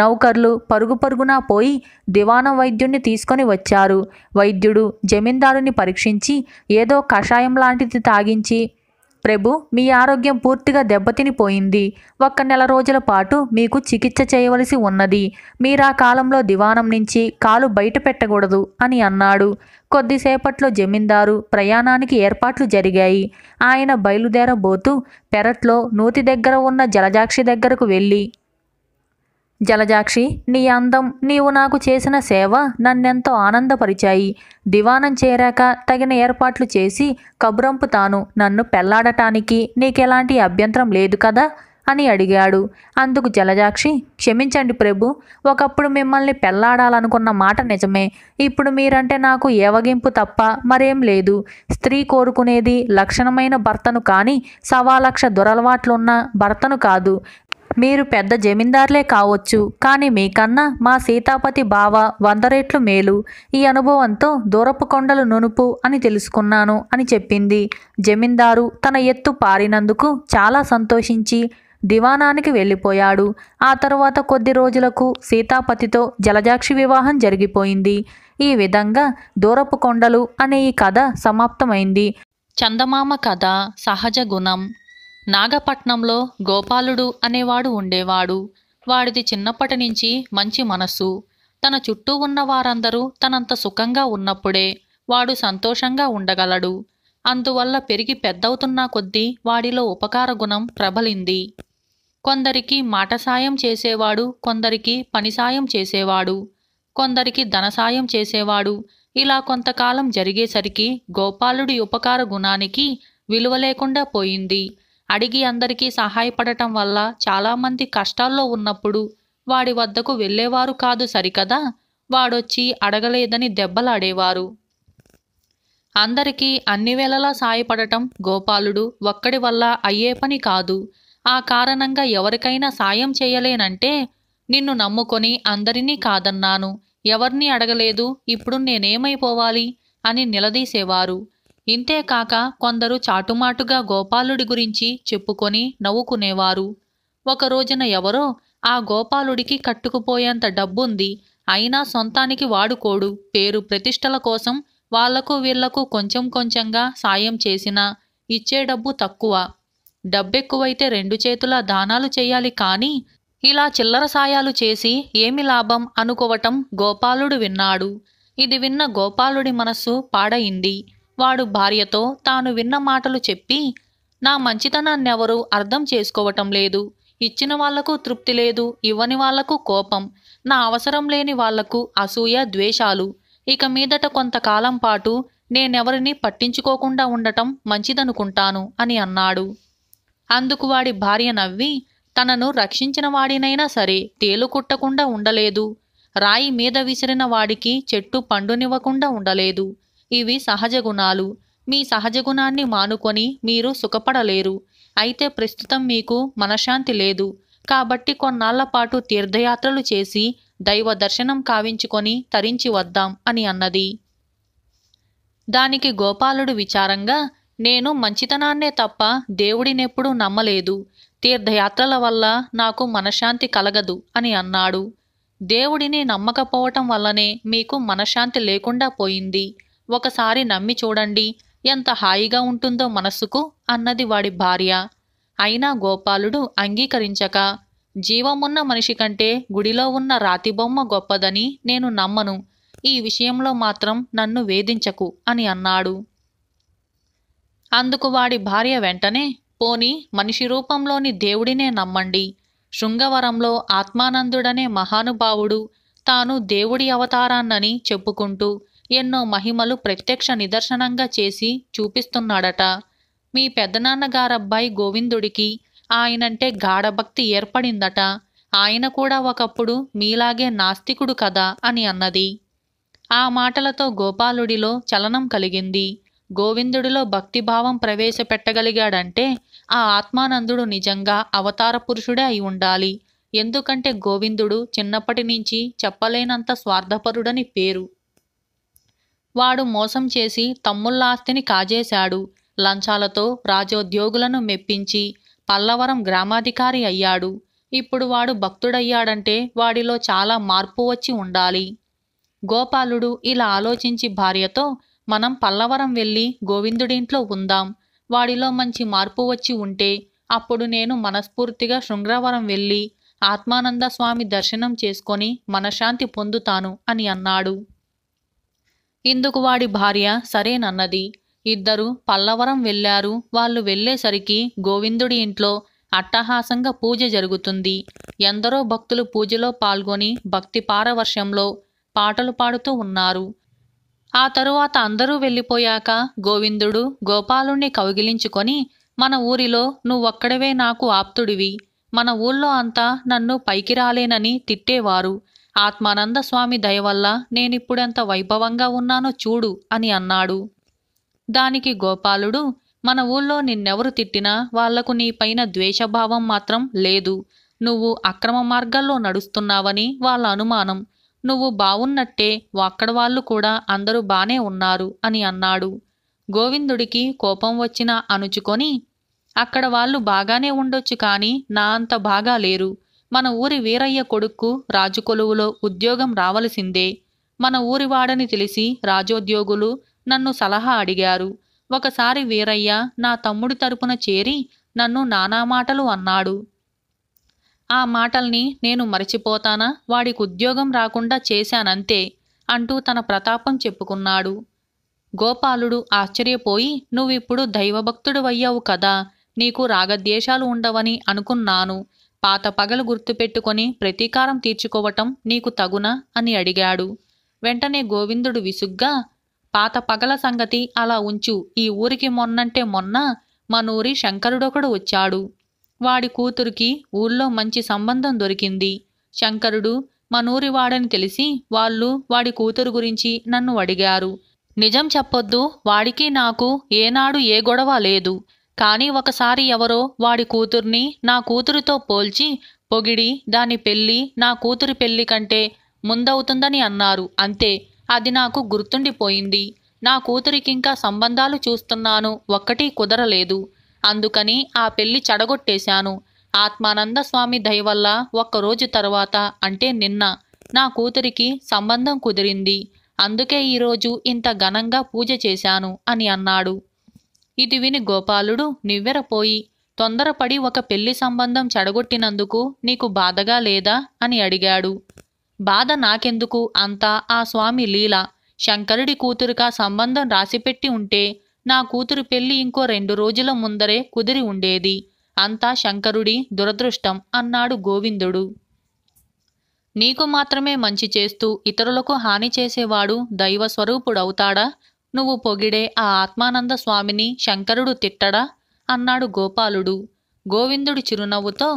నౌకర్లు పరుగు పరుగునా పోయి దివాన వైద్యుణ్ణి తీసుకొని వచ్చారు వైద్యుడు జమీందారుని పరీక్షించి ఏదో కషాయం లాంటిది తాగించి ప్రభు మీ ఆరోగ్యం పూర్తిగా దెబ్బతిని పోయింది ఒక్క నెల రోజుల పాటు మీకు చికిత్స చేయవలసి ఉన్నది మీరా కాలంలో దివానం నుంచి కాలు బయట పెట్టకూడదు అని అన్నాడు కొద్దిసేపట్లో జమీందారు ప్రయాణానికి ఏర్పాట్లు జరిగాయి ఆయన బయలుదేరబోతూ పెరట్లో నూతి దగ్గర ఉన్న జలజాక్షి దగ్గరకు వెళ్ళి జలజాక్షి నీ అందం నీవు నాకు చేసిన సేవ నన్నెంతో ఆనందపరిచాయి దివానం చేరాక తగిన ఏర్పాట్లు చేసి కబురంపుతాను నన్ను పెళ్లాడటానికి నీకెలాంటి అభ్యంతరం లేదు కదా అని అడిగాడు అందుకు జలజాక్షి క్షమించండి ప్రభు ఒకప్పుడు మిమ్మల్ని పెళ్లాడాలనుకున్న మాట నిజమే ఇప్పుడు మీరంటే నాకు ఏవగింపు తప్ప మరేం లేదు స్త్రీ కోరుకునేది లక్షణమైన భర్తను కానీ సవాలక్ష దురలవాట్లున్న భర్తను కాదు మీరు పెద్ద జమీందార్లే కావచ్చు కానీ మీకన్నా మా సీతాపతి బావ వంద రెట్లు మేలు ఈ అనుభవంతో దూరపు కొండలు నునుపు అని తెలుసుకున్నాను అని చెప్పింది జమీందారు తన ఎత్తు పారినందుకు చాలా సంతోషించి దివానానికి వెళ్ళిపోయాడు ఆ తర్వాత కొద్ది రోజులకు సీతాపతితో జలజాక్షి వివాహం జరిగిపోయింది ఈ విధంగా దూరపు కొండలు అనే ఈ కథ సమాప్తమైంది చందమామ కథ సహజ గుణం నాగపట్నంలో గోపాలుడు అనేవాడు ఉండేవాడు వాడిది చిన్నప్పటి నుంచి మంచి మనస్సు తన చుట్టూ ఉన్న వారందరూ తనంత సుఖంగా ఉన్నప్పుడే వాడు సంతోషంగా ఉండగలడు అందువల్ల పెరిగి పెద్దవుతున్నా కొద్దీ వాడిలో ఉపకార గుణం ప్రబలింది కొందరికి మాట సాయం చేసేవాడు కొందరికి పని సాయం చేసేవాడు కొందరికి ధన సాయం చేసేవాడు ఇలా కొంతకాలం జరిగేసరికి గోపాలుడి ఉపకార గుణానికి విలువ లేకుండా పోయింది అడిగి అందరికీ సహాయపడటం వల్ల చాలామంది కష్టాల్లో ఉన్నప్పుడు వాడి వద్దకు వెళ్ళేవారు కాదు సరికదా వాడొచ్చి అడగలేదని దెబ్బలాడేవారు అందరికీ అన్ని వేళలా సాయపడటం గోపాలుడు ఒక్కడి వల్ల అయ్యే పని కాదు ఆ కారణంగా ఎవరికైనా సాయం చేయలేనంటే నిన్ను నమ్ముకొని అందరినీ కాదన్నాను ఎవర్నీ అడగలేదు ఇప్పుడు నేనేమైపోవాలి అని నిలదీసేవారు ఇంతేకాక కొందరు చాటుమాటుగా గోపాలుడి గురించి చెప్పుకొని నవ్వుకునేవారు ఒక రోజున ఎవరో ఆ గోపాలుడికి కట్టుకుపోయేంత డబ్బుంది అయినా సొంతానికి వాడుకోడు పేరు ప్రతిష్టల కోసం వాళ్లకు వీళ్లకు కొంచెం కొంచెంగా సాయం చేసినా ఇచ్చే డబ్బు తక్కువ డబ్బెక్కువైతే రెండు చేతుల దానాలు చేయాలి కానీ ఇలా చిల్లర సాయాలు చేసి ఏమి లాభం అనుకోవటం గోపాలుడు విన్నాడు ఇది విన్న గోపాలుడి మనస్సు పాడయింది వాడు భార్యతో తాను విన్న మాటలు చెప్పి నా మంచితనాన్నెవరూ అర్థం చేసుకోవటం లేదు ఇచ్చిన వాళ్లకు తృప్తి లేదు ఇవ్వని వాళ్లకు కోపం నా అవసరం లేని వాళ్లకు అసూయ ద్వేషాలు ఇక మీదట కొంతకాలం పాటు నేనెవరిని పట్టించుకోకుండా ఉండటం మంచిదనుకుంటాను అని అన్నాడు అందుకు వాడి భార్య నవ్వి తనను రక్షించిన వాడినైనా సరే తేలు కుట్టకుండా ఉండలేదు రాయి మీద విసిరిన వాడికి చెట్టు పండునివ్వకుండా ఉండలేదు ఇవి సహజ గుణాలు మీ సహజ గుణాన్ని మానుకొని మీరు సుఖపడలేరు అయితే ప్రస్తుతం మీకు మనశ్శాంతి లేదు కాబట్టి కొన్నాళ్ల పాటు తీర్థయాత్రలు చేసి దైవ దర్శనం కావించుకొని తరించి వద్దాం అని అన్నది దానికి గోపాలుడు విచారంగా నేను మంచితనాన్నే తప్ప దేవుడినెప్పుడూ నమ్మలేదు తీర్థయాత్రల వల్ల నాకు మనశ్శాంతి కలగదు అని అన్నాడు దేవుడిని నమ్మకపోవటం వల్లనే మీకు మనశ్శాంతి లేకుండా పోయింది ఒకసారి నమ్మి చూడండి ఎంత హాయిగా ఉంటుందో మనస్సుకు అన్నది వాడి భార్య అయినా గోపాలుడు అంగీకరించక జీవమున్న మనిషి కంటే గుడిలో ఉన్న రాతిబొమ్మ గొప్పదని నేను నమ్మను ఈ విషయంలో మాత్రం నన్ను వేధించకు అని అన్నాడు అందుకు వాడి భార్య వెంటనే పోని మనిషి రూపంలోని దేవుడినే నమ్మండి శృంగవరంలో ఆత్మానందుడనే మహానుభావుడు తాను దేవుడి అవతారాన్నని చెప్పుకుంటూ ఎన్నో మహిమలు ప్రత్యక్ష నిదర్శనంగా చేసి చూపిస్తున్నాడట మీ పెద్దనాన్నగారబ్బాయి గోవిందుడికి ఆయనంటే గాఢభక్తి ఏర్పడిందట ఆయన కూడా ఒకప్పుడు మీలాగే నాస్తికుడు కదా అని అన్నది ఆ మాటలతో గోపాలుడిలో చలనం కలిగింది గోవిందుడిలో భక్తిభావం ప్రవేశపెట్టగలిగాడంటే ఆ ఆత్మానందుడు నిజంగా అవతార పురుషుడే అయి ఉండాలి ఎందుకంటే గోవిందుడు చిన్నప్పటి నుంచి చెప్పలేనంత స్వార్థపరుడని పేరు వాడు మోసం చేసి తమ్ముళ్ళాస్తిని కాజేశాడు లంచాలతో రాజోద్యోగులను మెప్పించి పల్లవరం గ్రామాధికారి అయ్యాడు ఇప్పుడు వాడు భక్తుడయ్యాడంటే వాడిలో చాలా మార్పు వచ్చి ఉండాలి గోపాలుడు ఇలా ఆలోచించి భార్యతో మనం పల్లవరం వెళ్ళి గోవిందుడింట్లో ఉందాం వాడిలో మంచి మార్పు వచ్చి ఉంటే అప్పుడు నేను మనస్ఫూర్తిగా శృంగ్రవరం వెళ్ళి ఆత్మానంద స్వామి దర్శనం చేసుకొని మనశ్శాంతి పొందుతాను అని అన్నాడు ఇందుకు వాడి భార్య సరేనన్నది ఇద్దరు పల్లవరం వెళ్లారు వాళ్ళు వెళ్లేసరికి గోవిందుడి ఇంట్లో అట్టహాసంగా పూజ జరుగుతుంది ఎందరో భక్తులు పూజలో పాల్గొని భక్తి పారవర్షంలో పాటలు పాడుతూ ఉన్నారు ఆ తరువాత అందరూ వెళ్ళిపోయాక గోవిందుడు గోపాలుణ్ణి కౌగిలించుకొని మన ఊరిలో నువ్వొక్కడవే నాకు ఆప్తుడివి మన ఊళ్ళో అంతా నన్ను పైకి రాలేనని తిట్టేవారు ఆత్మానంద స్వామి దయవల్ల నేనిప్పుడెంత వైభవంగా ఉన్నానో చూడు అని అన్నాడు దానికి గోపాలుడు మన ఊళ్ళో నిన్నెవరు తిట్టినా వాళ్లకు నీపైన ద్వేషభావం మాత్రం లేదు నువ్వు అక్రమ మార్గాల్లో నడుస్తున్నావని వాళ్ళ అనుమానం నువ్వు బావున్నట్టే వాళ్ళు కూడా అందరూ బానే ఉన్నారు అని అన్నాడు గోవిందుడికి కోపం వచ్చినా అనుచుకొని అక్కడ వాళ్ళు బాగానే ఉండొచ్చు కానీ నా అంత బాగా లేరు మన ఊరి వీరయ్య కొడుక్కు రాజుకొలువులో ఉద్యోగం రావలసిందే మన ఊరివాడని తెలిసి రాజోద్యోగులు నన్ను సలహా అడిగారు ఒకసారి వీరయ్య నా తమ్ముడి తరపున చేరి నన్ను నానా మాటలు అన్నాడు ఆ మాటల్ని నేను మరచిపోతానా వాడికి ఉద్యోగం రాకుండా చేశానంతే అంటూ తన ప్రతాపం చెప్పుకున్నాడు గోపాలుడు ఆశ్చర్యపోయి నువ్విప్పుడు దైవభక్తుడు అయ్యావు కదా నీకు రాగద్వేషాలు ఉండవని అనుకున్నాను పాత పగలు గుర్తుపెట్టుకొని ప్రతీకారం తీర్చుకోవటం నీకు తగునా అని అడిగాడు వెంటనే గోవిందుడు విసుగ్గా పాత పగల సంగతి అలా ఉంచు ఈ ఊరికి మొన్నంటే మొన్న మనూరి శంకరుడొకడు వచ్చాడు వాడి కూతురికి ఊళ్ళో మంచి సంబంధం దొరికింది శంకరుడు మనూరి వాడని తెలిసి వాళ్ళు వాడి కూతురు గురించి నన్ను అడిగారు నిజం చెప్పొద్దు వాడికి నాకు ఏనాడు ఏ గొడవ లేదు కానీ ఒకసారి ఎవరో వాడి కూతుర్ని నా కూతురితో పోల్చి పొగిడి దాని పెళ్ళి నా కూతురి పెళ్లి కంటే ముందవుతుందని అన్నారు అంతే అది నాకు గుర్తుండిపోయింది నా కూతురికింకా సంబంధాలు చూస్తున్నాను ఒక్కటి కుదరలేదు అందుకని ఆ పెళ్లి చెడగొట్టేశాను ఆత్మానంద స్వామి దయవల్ల ఒక్కరోజు తర్వాత అంటే నిన్న నా కూతురికి సంబంధం కుదిరింది అందుకే ఈరోజు ఇంత ఘనంగా పూజ చేశాను అని అన్నాడు ఇది విని గోపాలుడు నివ్వెరపోయి తొందరపడి ఒక పెళ్లి సంబంధం చెడగొట్టినందుకు నీకు బాధగా లేదా అని అడిగాడు బాధ నాకెందుకు అంతా ఆ స్వామి లీల శంకరుడి కూతురుకా సంబంధం రాసిపెట్టి ఉంటే నా కూతురు పెళ్లి ఇంకో రెండు రోజుల ముందరే కుదిరి ఉండేది అంతా శంకరుడి దురదృష్టం అన్నాడు గోవిందుడు నీకు మాత్రమే మంచి చేస్తూ ఇతరులకు హాని చేసేవాడు దైవస్వరూపుడవుతాడా నువ్వు పొగిడే ఆ ఆత్మానంద స్వామిని శంకరుడు తిట్టడా అన్నాడు గోపాలుడు గోవిందుడు చిరునవ్వుతో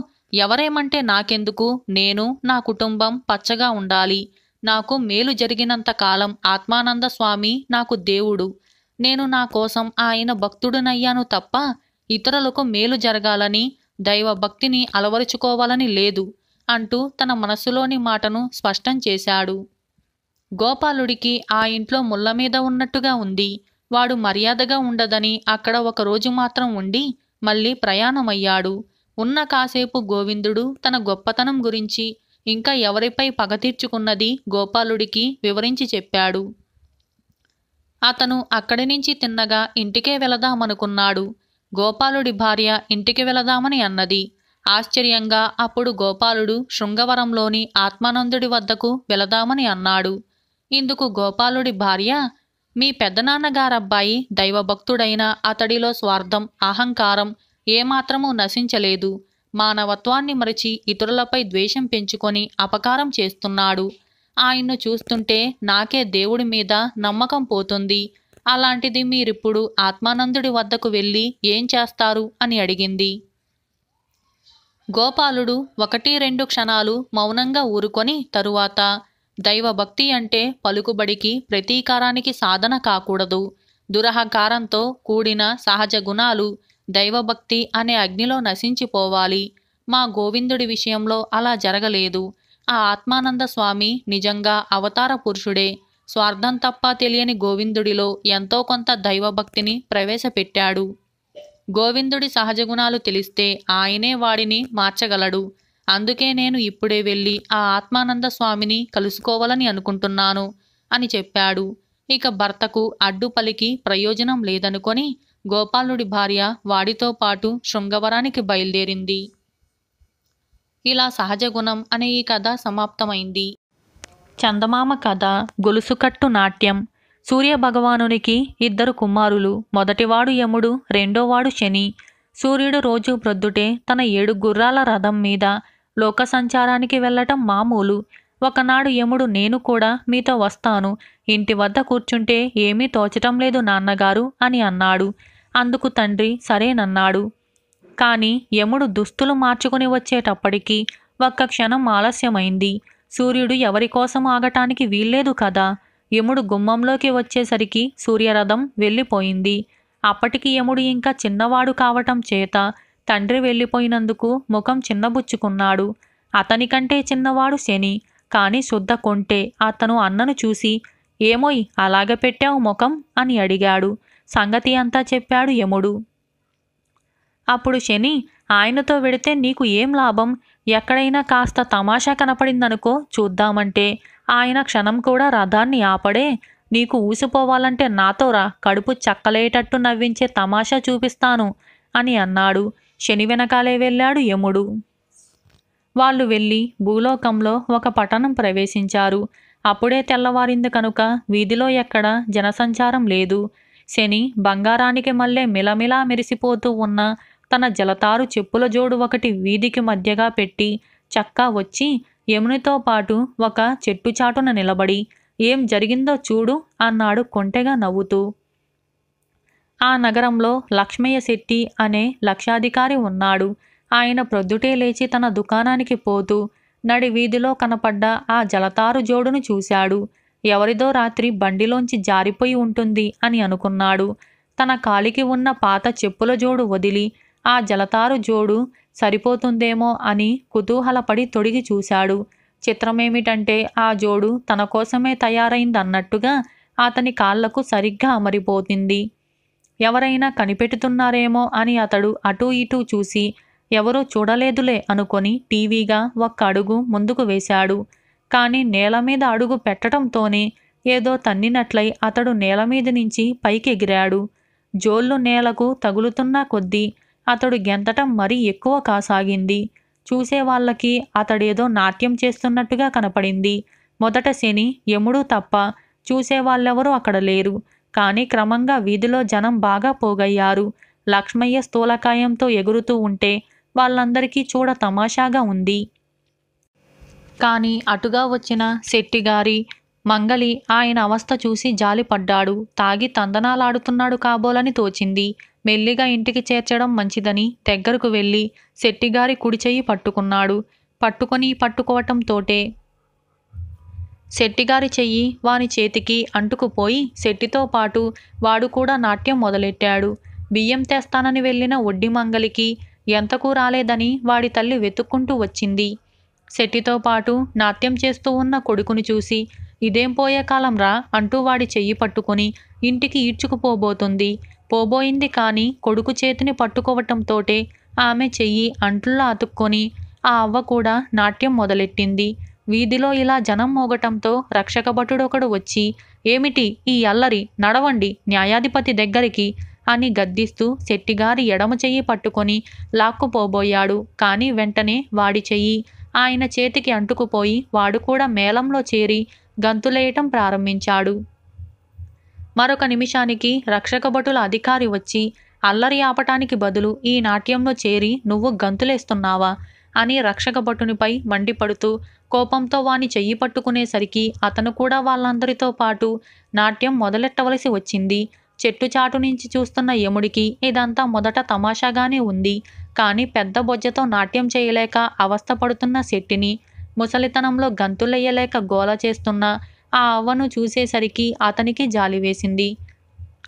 ఎవరేమంటే నాకెందుకు నేను నా కుటుంబం పచ్చగా ఉండాలి నాకు మేలు జరిగినంత కాలం ఆత్మానంద స్వామి నాకు దేవుడు నేను నా కోసం ఆయన భక్తుడునయ్యాను తప్ప ఇతరులకు మేలు జరగాలని దైవ భక్తిని అలవరుచుకోవాలని లేదు అంటూ తన మనసులోని మాటను స్పష్టం చేశాడు గోపాలుడికి ఆ ఇంట్లో ముళ్ళ మీద ఉన్నట్టుగా ఉంది వాడు మర్యాదగా ఉండదని అక్కడ ఒకరోజు మాత్రం ఉండి మళ్ళీ ప్రయాణమయ్యాడు ఉన్న కాసేపు గోవిందుడు తన గొప్పతనం గురించి ఇంకా ఎవరిపై పగ తీర్చుకున్నది గోపాలుడికి వివరించి చెప్పాడు అతను అక్కడి నుంచి తిన్నగా ఇంటికే వెళదామనుకున్నాడు గోపాలుడి భార్య ఇంటికి వెళదామని అన్నది ఆశ్చర్యంగా అప్పుడు గోపాలుడు శృంగవరంలోని ఆత్మానందుడి వద్దకు వెళదామని అన్నాడు ఇందుకు గోపాలుడి భార్య మీ పెద్దనాన్నగారబ్బాయి దైవభక్తుడైన అతడిలో స్వార్థం అహంకారం ఏమాత్రమూ నశించలేదు మానవత్వాన్ని మరిచి ఇతరులపై ద్వేషం పెంచుకొని అపకారం చేస్తున్నాడు ఆయన్ను చూస్తుంటే నాకే దేవుడి మీద నమ్మకం పోతుంది అలాంటిది మీరిప్పుడు ఆత్మానందుడి వద్దకు వెళ్ళి ఏం చేస్తారు అని అడిగింది గోపాలుడు ఒకటి రెండు క్షణాలు మౌనంగా ఊరుకొని తరువాత దైవభక్తి అంటే పలుకుబడికి ప్రతీకారానికి సాధన కాకూడదు దురహకారంతో కూడిన సహజ గుణాలు దైవభక్తి అనే అగ్నిలో నశించిపోవాలి మా గోవిందుడి విషయంలో అలా జరగలేదు ఆ ఆత్మానంద స్వామి నిజంగా అవతార పురుషుడే స్వార్థం తప్ప తెలియని గోవిందుడిలో ఎంతో కొంత దైవభక్తిని ప్రవేశపెట్టాడు గోవిందుడి సహజ గుణాలు తెలిస్తే ఆయనే వాడిని మార్చగలడు అందుకే నేను ఇప్పుడే వెళ్ళి ఆ ఆత్మానంద స్వామిని కలుసుకోవాలని అనుకుంటున్నాను అని చెప్పాడు ఇక భర్తకు అడ్డు పలికి ప్రయోజనం లేదనుకొని గోపాలుడి భార్య వాడితో పాటు శృంగవరానికి బయలుదేరింది ఇలా సహజ గుణం అనే ఈ కథ సమాప్తమైంది చందమామ కథ గొలుసుకట్టు నాట్యం సూర్యభగవానునికి ఇద్దరు కుమారులు మొదటివాడు యముడు రెండోవాడు శని సూర్యుడు రోజు ప్రొద్దుటే తన ఏడు గుర్రాల రథం మీద లోక సంచారానికి వెళ్ళటం మామూలు ఒకనాడు యముడు నేను కూడా మీతో వస్తాను ఇంటి వద్ద కూర్చుంటే ఏమీ తోచటం లేదు నాన్నగారు అని అన్నాడు అందుకు తండ్రి సరేనన్నాడు కాని యముడు దుస్తులు మార్చుకుని వచ్చేటప్పటికీ ఒక్క క్షణం ఆలస్యమైంది సూర్యుడు ఎవరికోసం ఆగటానికి వీల్లేదు కదా యముడు గుమ్మంలోకి వచ్చేసరికి సూర్యరథం వెళ్ళిపోయింది అప్పటికి యముడు ఇంకా చిన్నవాడు కావటం చేత తండ్రి వెళ్ళిపోయినందుకు ముఖం చిన్నబుచ్చుకున్నాడు అతనికంటే చిన్నవాడు శని కాని శుద్ధ కొంటే అతను అన్నను చూసి ఏమోయ్ అలాగ పెట్టావు ముఖం అని అడిగాడు సంగతి అంతా చెప్పాడు యముడు అప్పుడు శని ఆయనతో వెడితే నీకు ఏం లాభం ఎక్కడైనా కాస్త తమాషా కనపడిందనుకో చూద్దామంటే ఆయన క్షణం కూడా రథాన్ని ఆపడే నీకు ఊసిపోవాలంటే నాతో రా కడుపు చక్కలేటట్టు నవ్వించే తమాషా చూపిస్తాను అని అన్నాడు శని వెనకాలే వెళ్ళాడు యముడు వాళ్ళు వెళ్ళి భూలోకంలో ఒక పట్టణం ప్రవేశించారు అప్పుడే తెల్లవారింది కనుక వీధిలో ఎక్కడ జనసంచారం లేదు శని బంగారానికి మళ్ళే మిలమిలా మెరిసిపోతూ ఉన్న తన జలతారు చెప్పుల జోడు ఒకటి వీధికి మధ్యగా పెట్టి చక్కా వచ్చి యమునితో పాటు ఒక చెట్టు చాటున నిలబడి ఏం జరిగిందో చూడు అన్నాడు కొంటెగా నవ్వుతూ ఆ నగరంలో లక్ష్మయ్య శెట్టి అనే లక్షాధికారి ఉన్నాడు ఆయన ప్రొద్దుటే లేచి తన దుకాణానికి పోతూ నడి వీధిలో కనపడ్డ ఆ జలతారు జోడును చూశాడు ఎవరిదో రాత్రి బండిలోంచి జారిపోయి ఉంటుంది అని అనుకున్నాడు తన కాలికి ఉన్న పాత చెప్పుల జోడు వదిలి ఆ జలతారు జోడు సరిపోతుందేమో అని కుతూహలపడి తొడిగి చూశాడు చిత్రమేమిటంటే ఆ జోడు తన కోసమే తయారైందన్నట్టుగా అతని కాళ్లకు సరిగ్గా అమరిపోతుంది ఎవరైనా కనిపెడుతున్నారేమో అని అతడు అటూ ఇటూ చూసి ఎవరూ చూడలేదులే అనుకొని టీవీగా ఒక్క అడుగు ముందుకు వేశాడు కానీ నేల మీద అడుగు పెట్టడంతోనే ఏదో తన్నినట్లై అతడు నేల మీద నుంచి పైకి ఎగిరాడు జోళ్ళు నేలకు తగులుతున్న కొద్దీ అతడు గెంతటం మరీ ఎక్కువ కాసాగింది చూసేవాళ్ళకి అతడేదో నాట్యం చేస్తున్నట్టుగా కనపడింది మొదట శని యముడు తప్ప చూసేవాళ్ళెవరూ అక్కడ లేరు కానీ క్రమంగా వీధిలో జనం బాగా పోగయ్యారు లక్ష్మయ్య స్థూలకాయంతో ఎగురుతూ ఉంటే వాళ్ళందరికీ చూడ తమాషాగా ఉంది కానీ అటుగా వచ్చిన శెట్టిగారి మంగలి ఆయన అవస్థ చూసి జాలిపడ్డాడు తాగి తందనాలాడుతున్నాడు కాబోలని తోచింది మెల్లిగా ఇంటికి చేర్చడం మంచిదని దగ్గరకు వెళ్ళి శెట్టిగారి కుడిచెయ్యి పట్టుకున్నాడు పట్టుకొని పట్టుకోవటంతోటే శెట్టిగారి చెయ్యి వాని చేతికి అంటుకుపోయి శెట్టితో పాటు వాడు కూడా నాట్యం మొదలెట్టాడు బియ్యం తెస్తానని వెళ్ళిన ఒడ్డి మంగలికి ఎంతకు రాలేదని వాడి తల్లి వెతుక్కుంటూ వచ్చింది శెట్టితో పాటు నాట్యం చేస్తూ ఉన్న కొడుకుని చూసి ఇదేం పోయే కాలం రా అంటూ వాడి చెయ్యి పట్టుకుని ఇంటికి ఈడ్చుకుపోబోతుంది పోబోయింది కానీ కొడుకు చేతిని పట్టుకోవటంతోటే ఆమె చెయ్యి అంట్లో అతుక్కొని ఆ అవ్వ కూడా నాట్యం మొదలెట్టింది వీధిలో ఇలా జనం మోగటంతో రక్షక భటుడొకడు వచ్చి ఏమిటి ఈ అల్లరి నడవండి న్యాయాధిపతి దగ్గరికి అని గద్దిస్తూ శెట్టిగారి ఎడమ చెయ్యి పట్టుకొని లాక్కుపోబోయాడు కానీ వెంటనే వాడి చెయ్యి ఆయన చేతికి అంటుకుపోయి వాడు కూడా మేళంలో చేరి గంతులేయటం ప్రారంభించాడు మరొక నిమిషానికి రక్షక భటుల అధికారి వచ్చి అల్లరి ఆపటానికి బదులు ఈ నాట్యంలో చేరి నువ్వు గంతులేస్తున్నావా అని రక్షక భటునిపై మండిపడుతూ కోపంతో వాని చెయ్యి పట్టుకునేసరికి అతను కూడా వాళ్ళందరితో పాటు నాట్యం మొదలెట్టవలసి వచ్చింది చెట్టు చాటు నుంచి చూస్తున్న యముడికి ఇదంతా మొదట తమాషాగానే ఉంది కానీ పెద్ద బొజ్జతో నాట్యం చేయలేక అవస్థపడుతున్న శెట్టిని ముసలితనంలో గంతులయ్యలేక గోల చేస్తున్న ఆ అవ్వను చూసేసరికి అతనికి జాలి వేసింది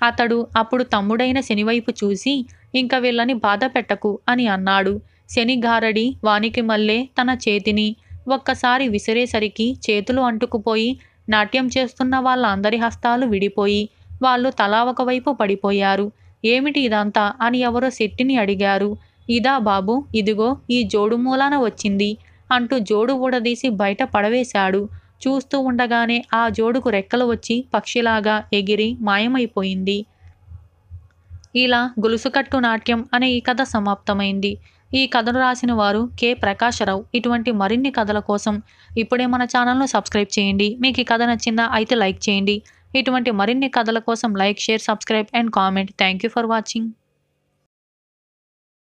అతడు అప్పుడు తమ్ముడైన శనివైపు చూసి ఇంక వీళ్ళని బాధ పెట్టకు అని అన్నాడు శనిగారడి వానికి మల్లే తన చేతిని ఒక్కసారి విసిరేసరికి చేతులు అంటుకుపోయి నాట్యం చేస్తున్న వాళ్ళ అందరి హస్తాలు విడిపోయి వాళ్ళు తలా ఒకవైపు పడిపోయారు ఏమిటి ఇదంతా అని ఎవరో శెట్టిని అడిగారు ఇదా బాబు ఇదిగో ఈ జోడు మూలాన వచ్చింది అంటూ జోడు ఊడదీసి బయట పడవేశాడు చూస్తూ ఉండగానే ఆ జోడుకు రెక్కలు వచ్చి పక్షిలాగా ఎగిరి మాయమైపోయింది ఇలా గొలుసుకట్టు నాట్యం అనే ఈ కథ సమాప్తమైంది ఈ కథను రాసిన వారు కె ప్రకాశరావు ఇటువంటి మరిన్ని కథల కోసం ఇప్పుడే మన ఛానల్ను సబ్స్క్రైబ్ చేయండి మీకు ఈ కథ నచ్చిందా అయితే లైక్ చేయండి ఇటువంటి మరిన్ని కథల కోసం like share subscribe and comment thank for watching